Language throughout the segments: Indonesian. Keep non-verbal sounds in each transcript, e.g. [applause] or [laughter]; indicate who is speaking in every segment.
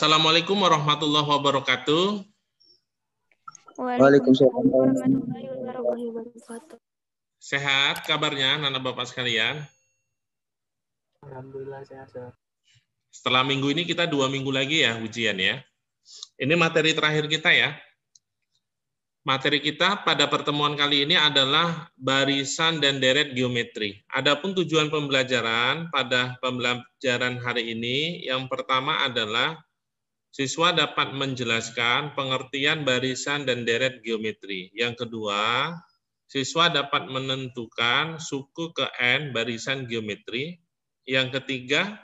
Speaker 1: Assalamualaikum warahmatullahi wabarakatuh. Waalaikumsalam warahmatullahi wabarakatuh. Sehat kabarnya Nana Bapak sekalian? Alhamdulillah sehat. Setelah minggu ini kita dua minggu lagi ya ujian ya. Ini materi terakhir kita ya. Materi kita pada pertemuan kali ini adalah barisan dan deret geometri. Adapun tujuan pembelajaran pada pembelajaran hari ini yang pertama adalah Siswa dapat menjelaskan pengertian barisan dan deret geometri. Yang kedua, siswa dapat menentukan suku ke N barisan geometri. Yang ketiga,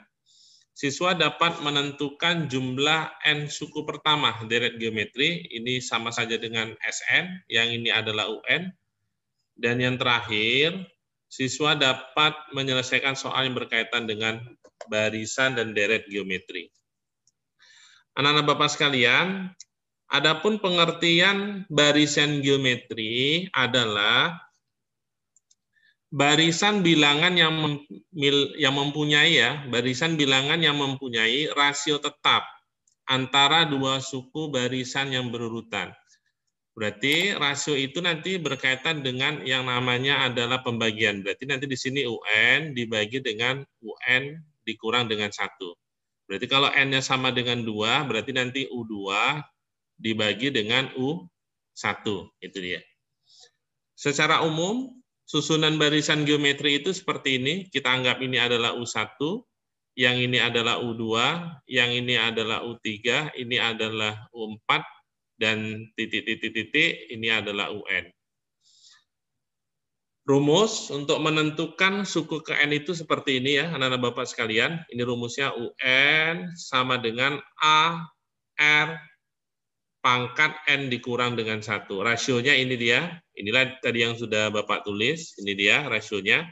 Speaker 1: siswa dapat menentukan jumlah N suku pertama deret geometri. Ini sama saja dengan SN, yang ini adalah UN. Dan yang terakhir, siswa dapat menyelesaikan soal yang berkaitan dengan barisan dan deret geometri. Anak-anak Bapak sekalian, adapun pengertian barisan geometri adalah barisan bilangan yang yang mempunyai ya, barisan bilangan yang mempunyai rasio tetap antara dua suku barisan yang berurutan. Berarti rasio itu nanti berkaitan dengan yang namanya adalah pembagian. Berarti nanti di sini UN dibagi dengan UN dikurang dengan satu. Berarti kalau N-nya sama dengan 2, berarti nanti U2 dibagi dengan U1. Itu dia. Secara umum, susunan barisan geometri itu seperti ini. Kita anggap ini adalah U1, yang ini adalah U2, yang ini adalah U3, ini adalah U4, dan titik-titik-titik ini adalah UN rumus untuk menentukan suku ke N itu seperti ini ya, anak-anak Bapak sekalian. Ini rumusnya UN sama dengan A, R, pangkat N dikurang dengan satu. Rasionya ini dia. Inilah tadi yang sudah Bapak tulis. Ini dia rasionya.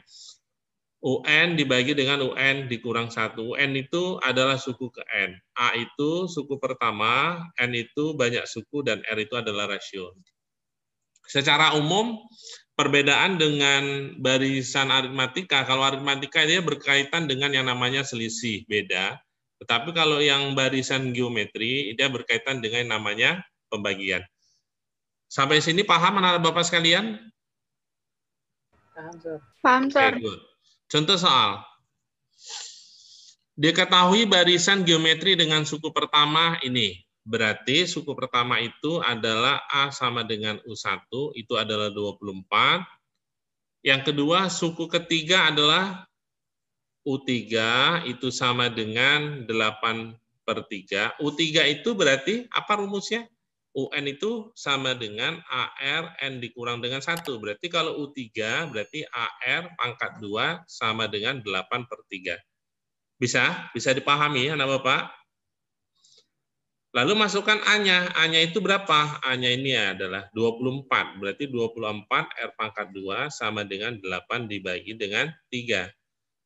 Speaker 1: UN dibagi dengan UN dikurang satu. UN itu adalah suku ke N. A itu suku pertama, N itu banyak suku, dan R itu adalah rasio. Secara umum, perbedaan dengan barisan aritmatika, kalau aritmatika dia berkaitan dengan yang namanya selisih, beda. Tetapi kalau yang barisan geometri, dia berkaitan dengan yang namanya pembagian. Sampai sini paham anak Bapak sekalian? Paham, Sir. Paham, Sir. Okay, Contoh soal. Diketahui barisan geometri dengan suku pertama ini. Berarti suku pertama itu adalah A sama dengan U1, itu adalah 24. Yang kedua, suku ketiga adalah U3, itu sama dengan 8 per 3. U3 itu berarti apa rumusnya? UN itu sama dengan AR, N dikurang dengan 1. Berarti kalau U3, berarti AR pangkat 2 sama dengan 8 per 3. Bisa? Bisa dipahami, anak-bapak? Ya, Lalu masukkan A-nya. A-nya itu berapa? A-nya ini adalah 24. Berarti 24 R pangkat 2 sama dengan 8 dibagi dengan 3.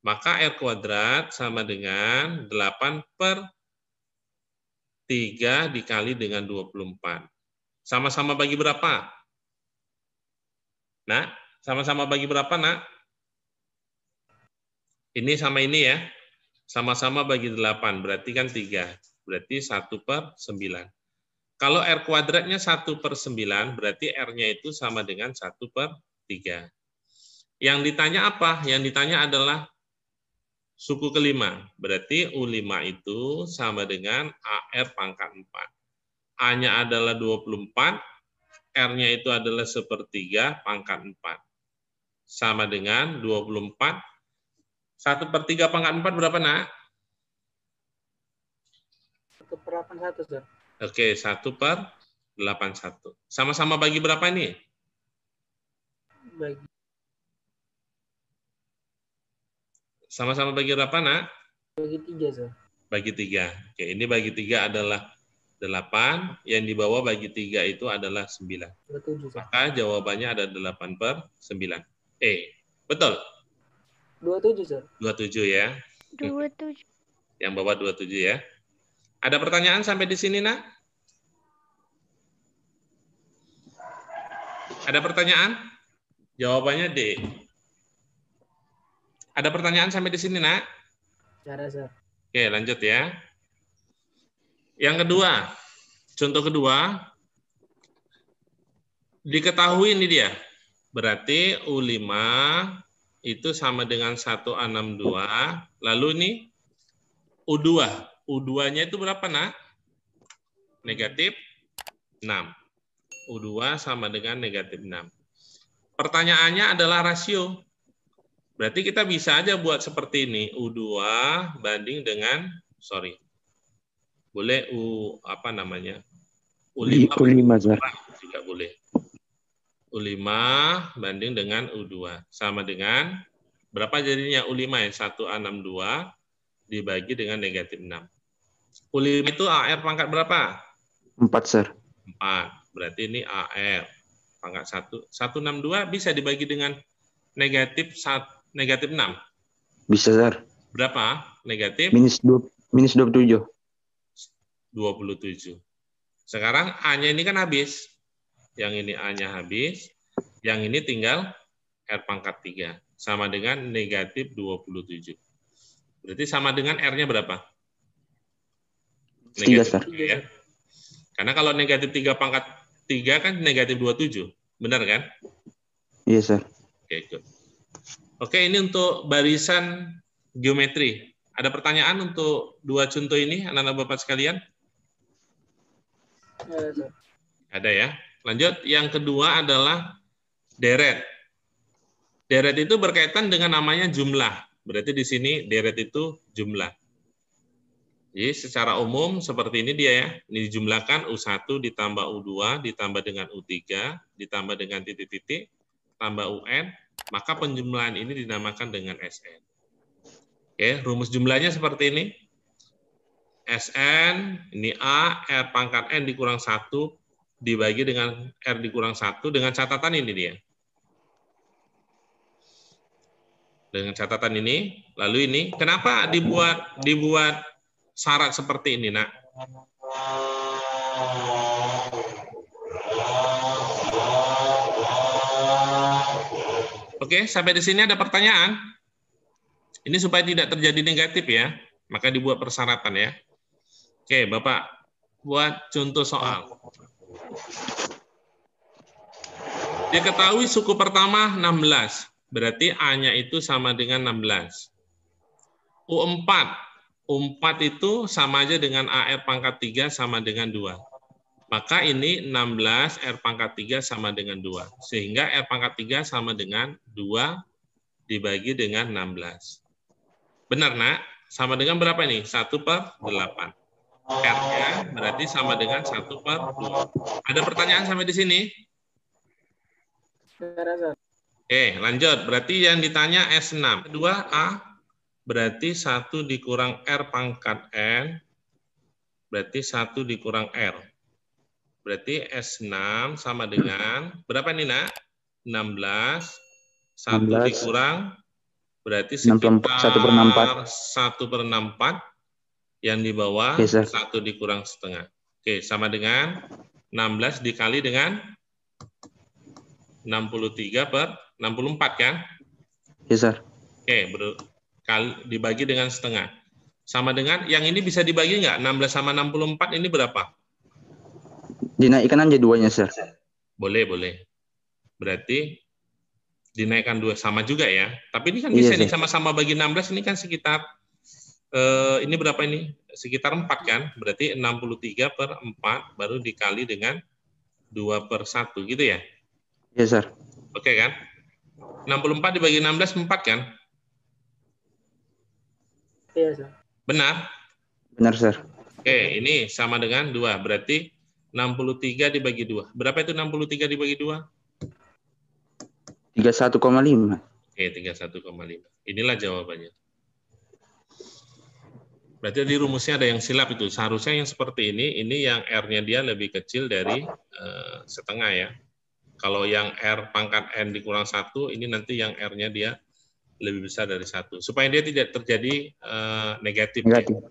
Speaker 1: Maka R kuadrat sama dengan 8 per 3 dikali dengan 24. Sama-sama bagi berapa? Nah, sama-sama bagi berapa, nak? Ini sama ini ya. Sama-sama bagi 8, berarti kan 3. Berarti 1 per 9. Kalau R kuadratnya 1 per 9, berarti R-nya itu sama dengan 1 per 3. Yang ditanya apa? Yang ditanya adalah suku kelima. Berarti U5 itu sama dengan AR pangkat 4. A-nya adalah 24, R-nya itu adalah sepertiga pangkat 4. Sama dengan 24. 1 per 3 pangkat 4 berapa, nak? 1 per 81, Sir. Oke, satu per delapan satu. Sama-sama bagi berapa ini? Bagi. Sama-sama bagi berapa, nak? Bagi tiga Sir. Bagi 3. Oke, ini bagi tiga adalah delapan. yang dibawa bagi tiga itu adalah sembilan. Betul Maka jawabannya ada delapan per sembilan. Eh, betul? Dua 27, Dua tujuh ya. Dua tujuh. Yang bawa bawah tujuh ya. Ada pertanyaan sampai di sini, nak? Ada pertanyaan? Jawabannya D. Ada pertanyaan sampai di sini, Nak? Cara? Oke, lanjut ya. Yang kedua, contoh kedua, diketahui ini dia. Berarti U5 itu sama dengan 162, lalu ini U2 U2-nya itu berapa, nak? Negatif 6. U2 sama dengan negatif 6. Pertanyaannya adalah rasio. Berarti kita bisa aja buat seperti ini. U2 banding dengan, sorry. Boleh U, apa namanya? U5, U5 juga boleh. U5 banding dengan U2. Sama dengan, berapa jadinya U5 ya? 1A62 dibagi dengan negatif 6. Kulim itu AR pangkat berapa? empat Sir. empat Berarti ini AR pangkat satu satu enam dua bisa dibagi dengan negatif 1, negatif enam Bisa, Sir. Berapa negatif? Minus, dua minus dua dua puluh tujuh puluh tujuh Sekarang A-nya ini kan habis. Yang ini A-nya habis. Yang ini tinggal R pangkat 3. Sama dengan negatif 27. Berarti sama dengan R-nya berapa? Negatif ya. Karena kalau negatif tiga pangkat tiga kan negatif dua tujuh Benar kan? Iya, yes, sir. Oke, good. Oke, ini untuk barisan geometri. Ada pertanyaan untuk dua contoh ini, anak-anak Bapak sekalian? Ya, Ada ya. Lanjut, yang kedua adalah deret. Deret itu berkaitan dengan namanya jumlah. Berarti di sini deret itu jumlah. Jadi secara umum seperti ini dia ya. Ini dijumlahkan U1 ditambah U2 ditambah dengan U3 ditambah dengan titik-titik tambah UN, maka penjumlahan ini dinamakan dengan SN. Oke, rumus jumlahnya seperti ini. SN, ini A, R pangkat N dikurang 1 dibagi dengan R dikurang 1 dengan catatan ini dia. Dengan catatan ini, lalu ini, kenapa dibuat dibuat syarat seperti ini, nak. Oke, sampai di sini ada pertanyaan. Ini supaya tidak terjadi negatif ya, maka dibuat persyaratan ya. Oke, Bapak buat contoh soal. Diketahui suku pertama 16, berarti A-nya itu sama dengan 16. U4 4 itu sama aja dengan AR pangkat 3 sama dengan 2. Maka ini 16 R pangkat 3 sama dengan 2. Sehingga R pangkat 3 sama dengan 2 dibagi dengan 16. Benar, nak? Sama dengan berapa ini? 1 per 8. R-nya berarti sama dengan 1 per 2. Ada pertanyaan sampai di sini? Oke, lanjut. Berarti yang ditanya S6. Kedua, A berarti 1 dikurang R pangkat N, berarti 1 dikurang R. Berarti S6 sama dengan, berapa ini nak? 16, 1 16. dikurang, berarti sekitar 1 per 64. 1 per 64, yang di bawah yes, 1 dikurang setengah. Oke, sama dengan 16 dikali dengan 63 per 64 kan? Yes, sir. Oke, kali dibagi dengan setengah. Sama dengan yang ini bisa dibagi nggak? 16 sama 64 ini berapa? Dinaikkan aja duanya, Sir. Boleh, boleh. Berarti dinaikkan dua sama juga ya. Tapi ini kan iya, bisa iya, sama-sama bagi 16 ini kan sekitar eh, ini berapa ini? Sekitar 4 kan? Berarti 63 per 4 baru dikali dengan 2 per 1 gitu ya? Iya, Sir. Oke kan? 64 dibagi 16, 4 kan? Iya, Benar? Benar, Sir. Oke, ini sama dengan 2. Berarti 63 dibagi 2. Berapa itu 63 dibagi 2? 31,5. Oke, 31,5. Inilah jawabannya. Berarti di rumusnya ada yang silap itu. Seharusnya yang seperti ini, ini yang R-nya dia lebih kecil dari uh, setengah ya. Kalau yang R pangkat N dikurang satu, ini nanti yang R-nya dia lebih besar dari satu supaya dia tidak terjadi uh, eh, negatif. negatif. Ya.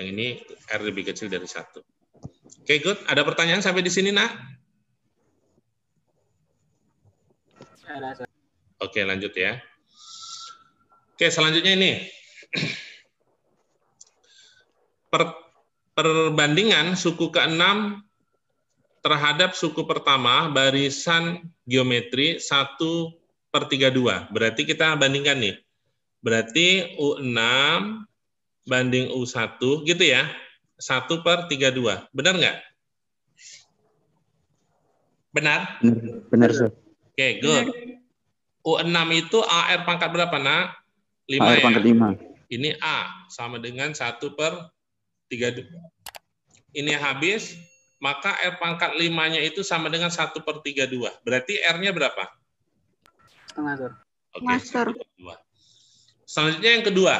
Speaker 1: Yang ini R lebih kecil dari satu. Oke, okay, good. Ada pertanyaan sampai di sini, nak? Oke, okay, lanjut ya. Oke, okay, selanjutnya ini. [clears throat] Per, perbandingan suku ke-6 terhadap suku pertama barisan geometri 1 per 32. Berarti kita bandingkan nih. Berarti U6 banding U1 gitu ya. 1 per 32. Benar nggak? Benar? Benar, Sir. Oke, okay, good. U6 itu AR pangkat berapa, nak? 5 AR ya? pangkat 5. Ini A sama dengan 1 per 32. Ini habis, maka R pangkat 5-nya itu sama dengan 1 per 32. Berarti R-nya berapa? atau ngasur? Okay. Selanjutnya yang kedua.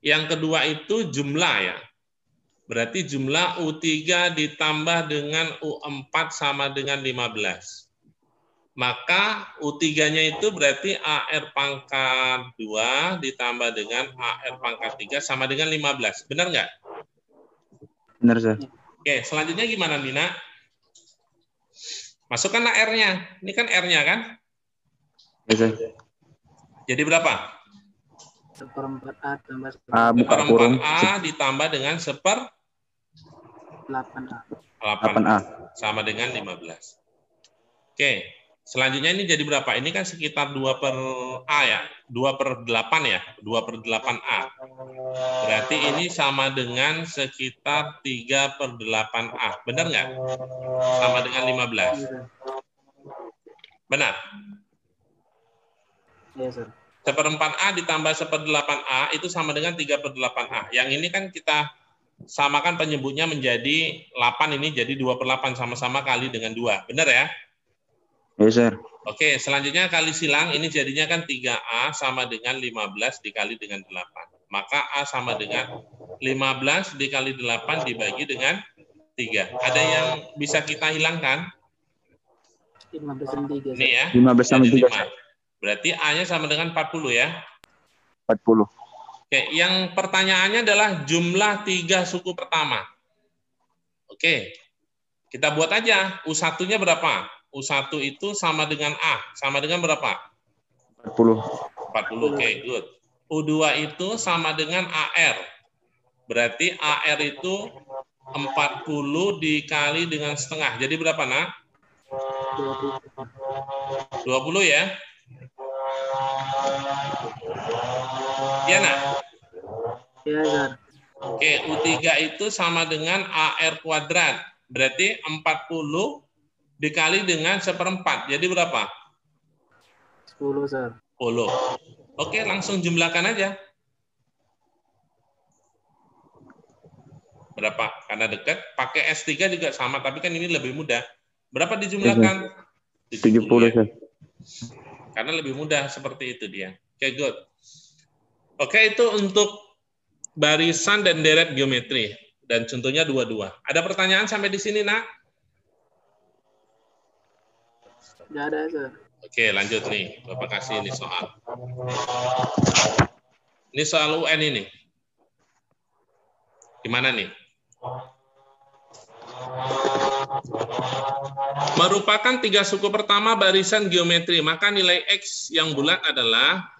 Speaker 1: Yang kedua itu jumlah ya. Berarti jumlah U3 ditambah dengan U4 sama dengan 15. Maka U3-nya itu berarti AR pangkat 2 ditambah dengan AR pangkat 3 sama dengan 15. Benar nggak? Benar, Sir. Oke, selanjutnya gimana, Nina? Masukkan AR-nya. Ini kan R-nya kan? Jadi berapa? Seperempat A tambah seperempat A. Buka kurung. A ditambah dengan seper? 8A. 8. a Sama dengan 15. Oke. Selanjutnya ini jadi berapa? Ini kan sekitar 2 per A ya? 2 per 8 ya? 2 per 8A. Berarti ini sama dengan sekitar 3 per 8A. Benar nggak? Sama dengan 15. Iya. Benar? Iya, Seperempat A ditambah seperdelapan A itu sama dengan tiga per delapan A. Yang ini kan kita samakan penyebutnya menjadi 8 ini jadi 2 per 8 sama-sama kali dengan 2. Benar ya? Ya, yes, sir. Oke, selanjutnya kali silang ini jadinya kan 3A sama dengan 15 dikali dengan 8. Maka A sama dengan 15 dikali 8 dibagi dengan 3. Ada yang bisa kita hilangkan? 15 sama 3. Ini ya. 15 sama 3. Berarti A-nya sama dengan 40 ya? 40. Oke, yang pertanyaannya adalah jumlah tiga suku pertama. Oke, kita buat aja. U1-nya berapa? U1 itu sama dengan A. Sama dengan berapa? 40. 40, oke, good. U2 itu sama dengan AR. Berarti AR itu 40 dikali dengan setengah. Jadi berapa, nak? 20 ya? Ya, Oke, U3 itu sama dengan AR kuadrat. Berarti 40 dikali dengan seperempat. Jadi berapa? 10, sir. 10. Oke, langsung jumlahkan aja. Berapa? Karena dekat. Pakai S3 juga sama, tapi kan ini lebih mudah. Berapa dijumlahkan? 70. 70 ya. Karena lebih mudah seperti itu dia. Oke, okay, good. Oke, itu untuk barisan dan deret geometri dan contohnya dua-dua. Ada pertanyaan sampai di sini, Nak? Tidak ada, Sir. Oke, lanjut nih. Bapak kasih ini soal. Ini soal UN ini. Gimana nih? Merupakan tiga suku pertama barisan geometri, maka nilai X yang bulat adalah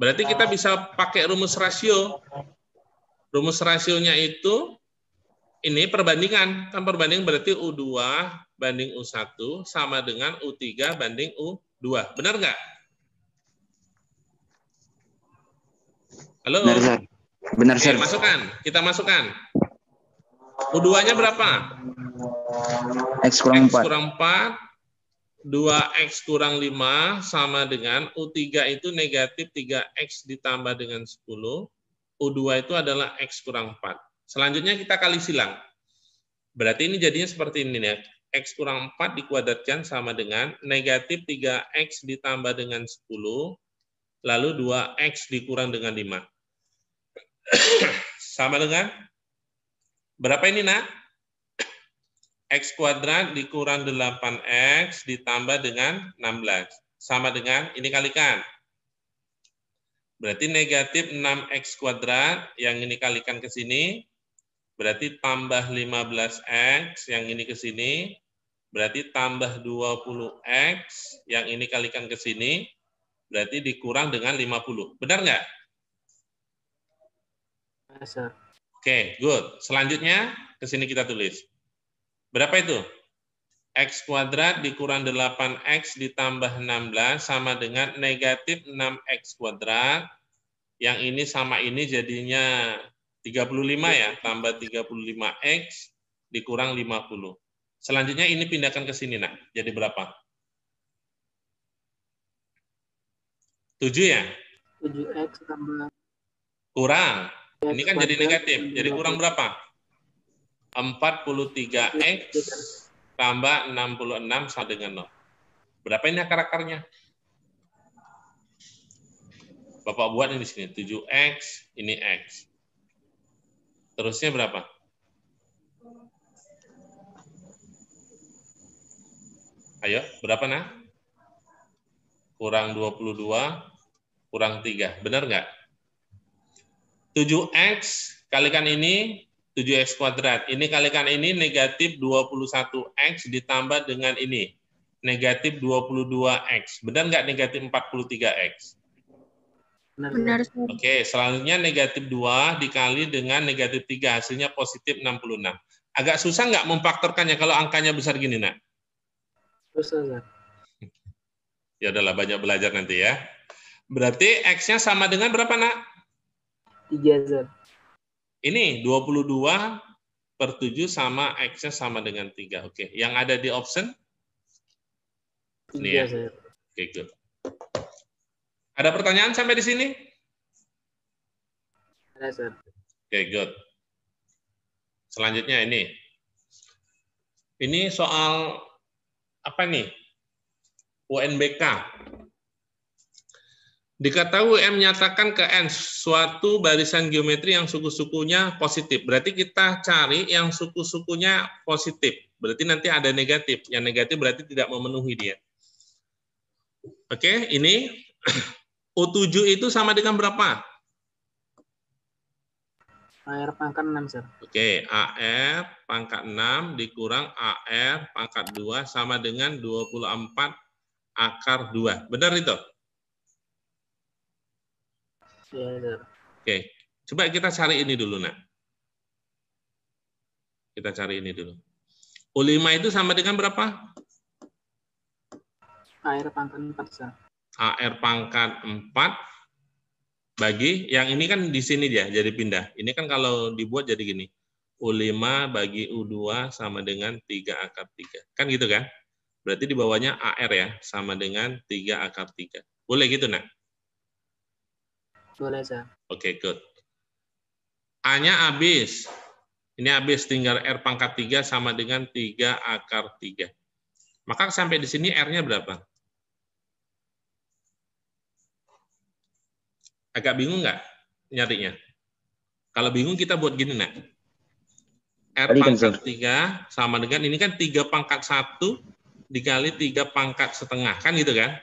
Speaker 1: Berarti kita nah. bisa pakai rumus rasio. Rumus rasionya itu ini perbandingan. Kan perbandingan berarti U2 banding U1 sama dengan U3 banding U2. Benar nggak? Halo? Benar, Sir. Benar, Sir. Oke, masukkan. Kita masukkan. U2-nya berapa? X kurang X 4. 4 2X kurang 5 sama dengan U3 itu negatif 3X ditambah dengan 10. U2 itu adalah X kurang 4. Selanjutnya kita kali silang. Berarti ini jadinya seperti ini ya. X kurang 4 dikuadratkan sama dengan negatif 3X ditambah dengan 10, lalu 2X dikurang dengan 5. [clears throat] sama dengan, berapa ini nak? X kuadrat dikurang 8X ditambah dengan 16. Sama dengan, ini kalikan. Berarti negatif 6X kuadrat yang ini kalikan ke sini. Berarti tambah 15X yang ini ke sini. Berarti tambah 20X yang ini kalikan ke sini. Berarti dikurang dengan 50. Benar nggak? Yes, Oke, okay, good. Selanjutnya, ke sini kita tulis. Berapa itu? X kuadrat dikurang 8X ditambah 16 sama dengan negatif 6X kuadrat. Yang ini sama ini jadinya 35 ya. Tambah 35X dikurang 50. Selanjutnya ini pindahkan ke sini, nak. Jadi berapa? 7 ya? 7X tambah. Kurang. Ini kan jadi negatif. Jadi kurang berapa? 43X iya, iya, iya. tambah 66 sama dengan 0. Berapa ini akar-akarnya? Bapak buat ini di sini. 7X, ini X. Terusnya berapa? Ayo, berapa nak? Kurang 22, kurang 3. Benar nggak? 7X kalikan ini 7X kuadrat. Ini kalikan ini negatif 21X ditambah dengan ini. Negatif 22X. Benar nggak negatif 43X? Benar. Oke, selanjutnya negatif 2 dikali dengan negatif 3. Hasilnya positif 66. Agak susah nggak memfaktorkannya kalau angkanya besar gini, nak? Susah, nak. Ya adalah banyak belajar nanti ya. Berarti X-nya sama dengan berapa, nak? 3, Zat. Ini 22 per 7 sama x sama dengan 3. Oke, yang ada di option? Ini ya. Oke, good. Ada pertanyaan sampai di sini? Ada, Sir. Oke, good. Selanjutnya ini. Ini soal apa nih? UNBK. Diketahui M menyatakan ke N suatu barisan geometri yang suku-sukunya positif. Berarti kita cari yang suku-sukunya positif. Berarti nanti ada negatif. Yang negatif berarti tidak memenuhi dia. Oke, ini [clears throat] U7 itu sama dengan berapa? AR pangkat 6, Sir. Oke, AR pangkat 6 dikurang AR pangkat 2 sama dengan 24 akar 2. Benar itu? Oke, okay. coba kita cari ini dulu, nak. Kita cari ini dulu. U5 itu sama dengan berapa? AR pangkat 4, Sir. AR pangkat 4 bagi, yang ini kan di sini dia, jadi pindah. Ini kan kalau dibuat jadi gini. U5 bagi U2 sama dengan 3 akar 3. Kan gitu kan? Berarti di bawahnya AR ya, sama dengan 3 akar 3. Boleh gitu, nak? Mulaza. Oke, okay, good. A-nya habis. Ini habis, tinggal R pangkat 3 sama dengan 3 akar 3. Maka sampai di sini R-nya berapa? Agak bingung nggak nyarinya? Kalau bingung kita buat gini, nak. R kan, pangkat 3 sama dengan, ini kan 3 pangkat 1 dikali 3 pangkat setengah. Kan gitu kan?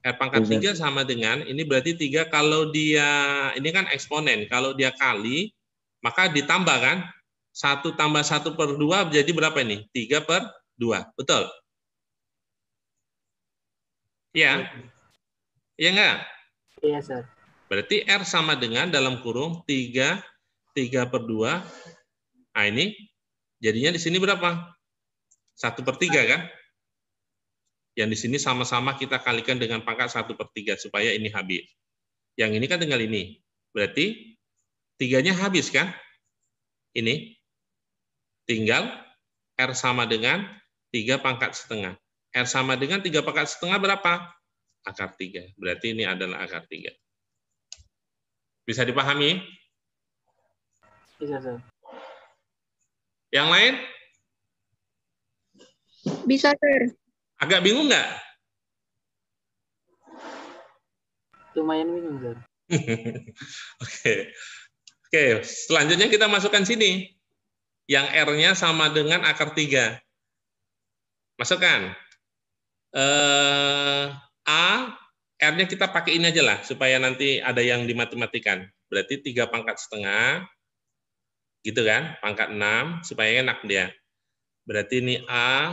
Speaker 1: R eh, pangkat tiga sama dengan ini berarti tiga kalau dia ini kan eksponen kalau dia kali maka ditambah kan satu tambah satu per dua jadi berapa ini tiga per dua betul ya ya enggak iya sir berarti r sama dengan dalam kurung tiga tiga per dua nah ini jadinya di sini berapa satu per tiga kan yang di sini sama-sama kita kalikan dengan pangkat 1 per 3 supaya ini habis. Yang ini kan tinggal ini. Berarti tiganya habis kan? Ini. Tinggal R sama dengan 3 pangkat setengah. R sama dengan 3 pangkat setengah berapa? Akar 3. Berarti ini adalah akar 3. Bisa dipahami? Bisa, Sir. Yang lain? Bisa, Sir. Agak bingung nggak? Lumayan bingung, [laughs] Oke. Oke, okay. okay. selanjutnya kita masukkan sini. Yang R-nya sama dengan akar 3. Masukkan. Eh, A, R-nya kita pakai ini aja lah, supaya nanti ada yang dimatematikan. Berarti 3 pangkat setengah, gitu kan, pangkat 6, supaya enak dia. Berarti ini A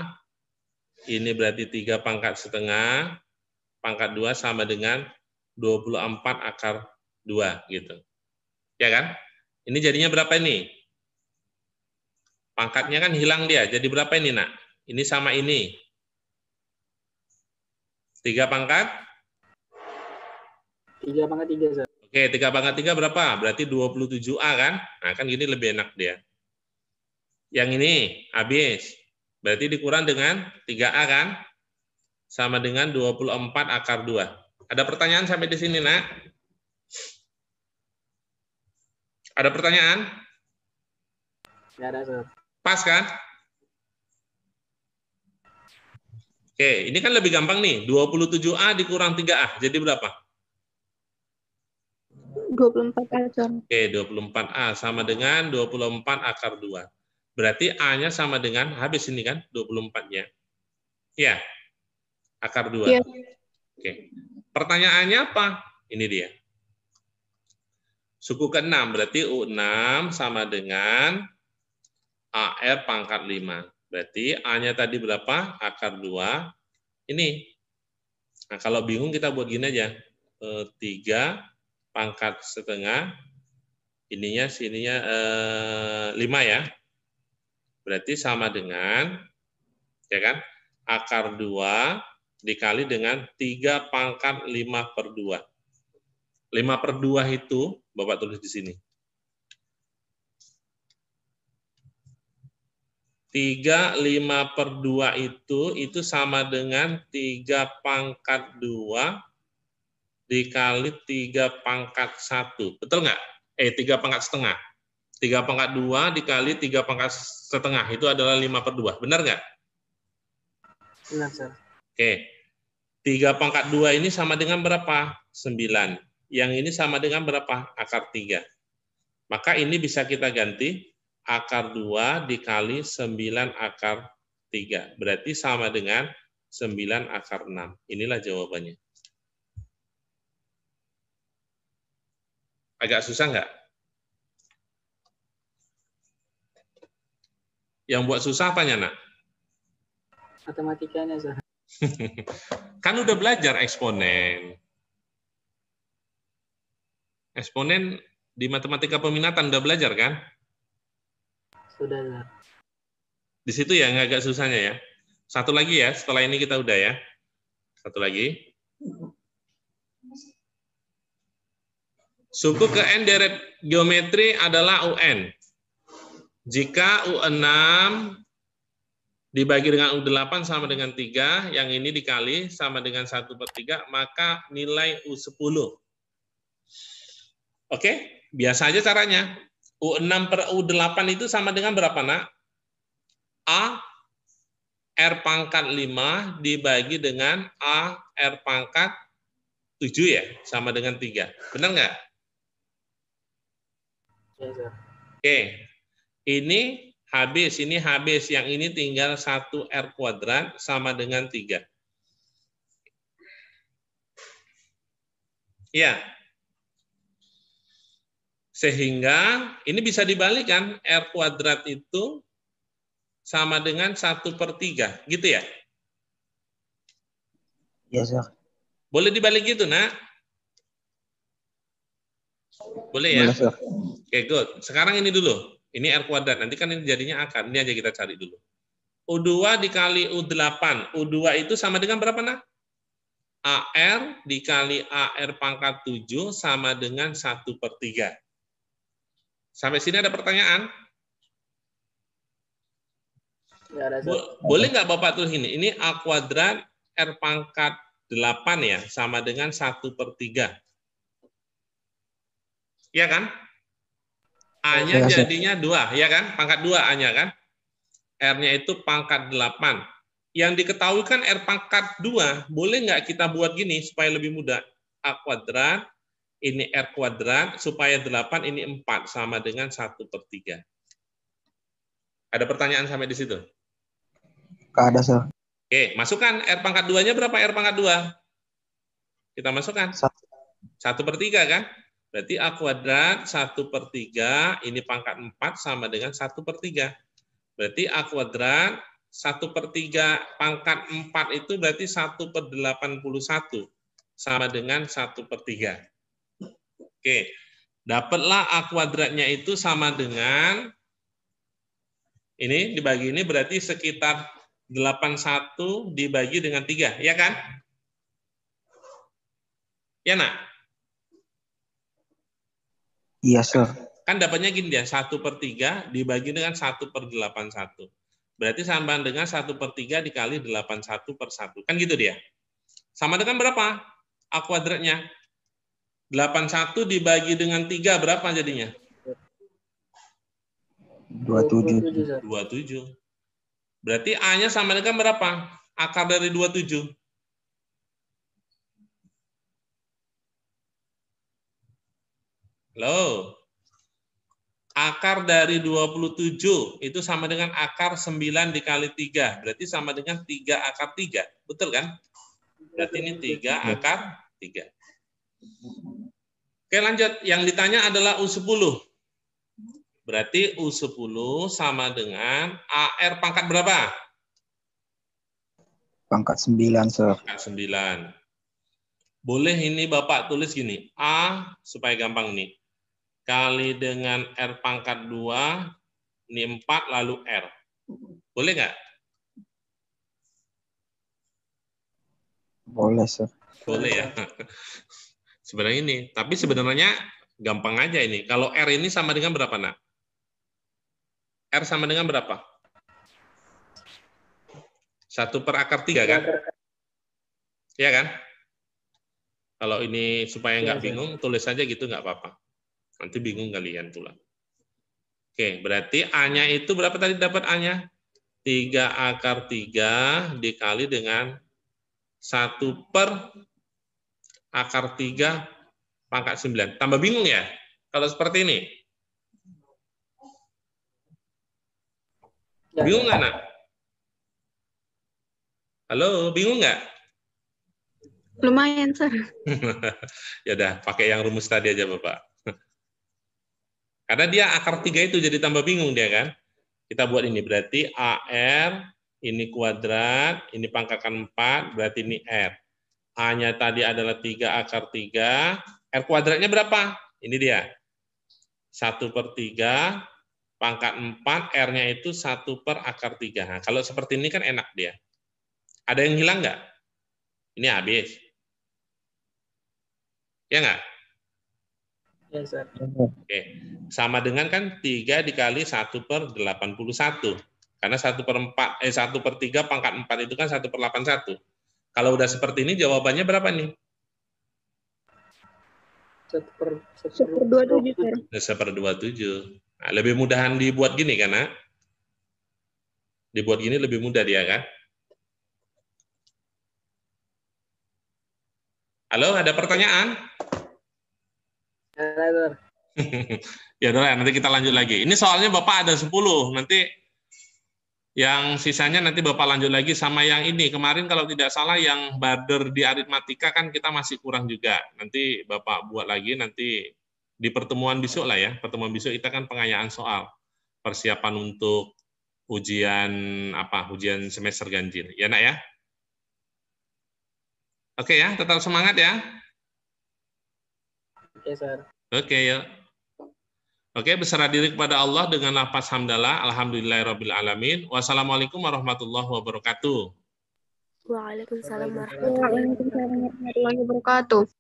Speaker 1: ini berarti 3 pangkat setengah, pangkat 2 sama dengan 24 akar 2 gitu. Ya kan? Ini jadinya berapa ini? Pangkatnya kan hilang dia. Jadi berapa ini, Nak? Ini sama ini. 3 pangkat? 3 pangkat 3, Zat. Oke, 3 pangkat 3 berapa? Berarti 27A kan? Nah, kan gini lebih enak dia. Yang ini habis. Berarti dikurang dengan 3A kan? Sama dengan 24 akar 2. Ada pertanyaan sampai di sini, nak? Ada pertanyaan? Tidak ada, Sir. Pas kan? Oke, ini kan lebih gampang nih. 27A dikurang 3A, jadi berapa? 24A, Sir. Oke, 24A sama dengan 24 akar 2. Berarti A-nya sama dengan habis ini kan 24-nya. Ya. Akar 2. Ya. Oke. Pertanyaannya apa? Ini dia. Suku ke-6 berarti U6 sama dengan AR pangkat 5. Berarti A-nya tadi berapa? Akar 2. Ini. Nah, kalau bingung kita buat gini aja. E, eh, 3 pangkat setengah. Ininya, sininya e, eh, 5 ya. Berarti sama dengan ya kan? akar 2 dikali dengan 3 pangkat 5 per 2. 5 per 2 itu Bapak tulis di sini. 3, 5 per 2 itu, itu sama dengan 3 pangkat 2 dikali 3 pangkat 1. Betul nggak? Eh, 3 pangkat setengah. 3 pangkat 2 dikali 3 pangkat setengah. Itu adalah 5 per 2. Benar nggak? Benar, Sir. Oke. 3 pangkat 2 ini sama dengan berapa? 9. Yang ini sama dengan berapa? Akar 3. Maka ini bisa kita ganti akar 2 dikali 9 akar 3. Berarti sama dengan 9 akar 6. Inilah jawabannya. Agak susah nggak? Yang buat susah apanya, nak? Matematikanya, Zah. [laughs] kan udah belajar eksponen. Eksponen di matematika peminatan udah belajar kan? Sudah, Zah. Di situ ya nggak agak susahnya ya. Satu lagi ya, setelah ini kita udah ya. Satu lagi. Suku ke N deret geometri adalah UN. Jika U6 dibagi dengan U8 sama dengan 3, yang ini dikali sama dengan 1 per 3, maka nilai U10. Oke, biasa aja caranya. U6 per U8 itu sama dengan berapa, nak? A R pangkat 5 dibagi dengan A R pangkat 7 ya, sama dengan 3. Benar nggak? Ya, Oke, ini habis, ini habis. Yang ini tinggal 1 R kuadrat sama dengan 3. Ya. Sehingga ini bisa dibalikkan R kuadrat itu sama dengan 1 per 3. Gitu ya? Iya, yes, Boleh dibalik gitu, nak? Boleh ya? Oke, okay, good. Sekarang ini dulu. Ini R kuadrat. Nanti kan ini jadinya akar. Ini aja kita cari dulu. U2 dikali U8. U2 itu sama dengan berapa, nak? AR dikali AR pangkat 7 sama dengan 1 per 3. Sampai sini ada pertanyaan? Bo boleh nggak Bapak tulis ini? Ini A kuadrat R pangkat 8 ya, sama dengan 1 per 3. Iya kan? A-nya iya, jadinya dua, ya kan? Pangkat dua A-nya kan? R-nya itu pangkat delapan. Yang diketahui kan R pangkat dua, boleh nggak kita buat gini supaya lebih mudah? A kuadrat, ini R kuadrat, supaya delapan ini empat sama dengan satu per tiga. Ada pertanyaan sampai di situ? Nggak ada, Sir. Oke, masukkan R pangkat duanya berapa R pangkat dua? Kita masukkan. Satu. Satu per tiga kan? Berarti A kuadrat 1 per 3, ini pangkat 4 sama dengan 1 per 3. Berarti A kuadrat 1 per 3 pangkat 4 itu berarti 1 per 81 sama dengan 1 per 3. Oke, dapatlah A kuadratnya itu sama dengan, ini dibagi ini berarti sekitar 81 dibagi dengan 3, ya kan? Ya nak? Iya, yes, sir. Kan dapatnya gini ya, 1 per 3 dibagi dengan 1 per 81. Berarti sama dengan 1 per 3 dikali 81 per 1. Kan gitu dia. Sama dengan berapa? A kuadratnya. 81 dibagi dengan 3 berapa jadinya? 27. 27. Berarti A-nya sama dengan berapa? Akar dari 27. Halo. akar dari 27 itu sama dengan akar 9 dikali 3. Berarti sama dengan 3 akar 3. Betul kan? Berarti ini 3 akar 3. Oke lanjut. Yang ditanya adalah U10. Berarti U10 sama dengan AR pangkat berapa? Pangkat 9, Sir. Pangkat 9. Boleh ini Bapak tulis gini. A supaya gampang nih kali dengan R pangkat 2, ini 4, lalu R. Boleh nggak? Boleh, Sir. Boleh ya. sebenarnya ini. Tapi sebenarnya gampang aja ini. Kalau R ini sama dengan berapa, nak? R sama dengan berapa? Satu per akar tiga, kan? Iya kan? Kalau ini supaya nggak iya, bingung, tulis saja gitu nggak apa-apa. Nanti bingung kalian pula. Oke, berarti A-nya itu berapa tadi dapat A-nya? 3 akar 3 dikali dengan 1 per akar 3 pangkat 9. Tambah bingung ya kalau seperti ini? Bingung nggak, nak? Halo, bingung nggak? Lumayan, Sir. [laughs] ya udah, pakai yang rumus tadi aja, Bapak. Karena dia akar tiga itu jadi tambah bingung dia kan. Kita buat ini berarti AR ini kuadrat, ini pangkakan 4, berarti ini R. A-nya tadi adalah 3 akar 3. R kuadratnya berapa? Ini dia. 1 per 3, pangkat 4, R-nya itu 1 per akar 3. Nah, kalau seperti ini kan enak dia. Ada yang hilang nggak? Ini habis. Ya nggak? Yes, iya, Oke. Okay. Sama dengan kan 3 dikali 1 per 81. Karena 1 per 4, eh 1 per 3 pangkat 4 itu kan 1 per 81. Kalau udah seperti ini jawabannya berapa nih? 1 per, 1 per 27, 1 nah, per 27. Nah, lebih mudahan dibuat gini kan, Nak? Dibuat gini lebih mudah dia kan? Halo, ada pertanyaan? [laughs] ya ya nanti kita lanjut lagi. Ini soalnya Bapak ada 10, nanti yang sisanya nanti Bapak lanjut lagi sama yang ini. Kemarin kalau tidak salah yang bader di aritmatika kan kita masih kurang juga. Nanti Bapak buat lagi nanti di pertemuan besok lah ya. Pertemuan besok kita kan pengayaan soal. Persiapan untuk ujian apa ujian semester ganjil. Ya nak ya? Oke ya, tetap semangat ya. Oke, Sar. Oke, ya. Oke, berserah diri kepada Allah dengan nafas hamdalah. Alhamdulillahirabbil alamin. Wassalamualaikum warahmatullahi wabarakatuh. Waalaikumsalam warahmatullahi wabarakatuh.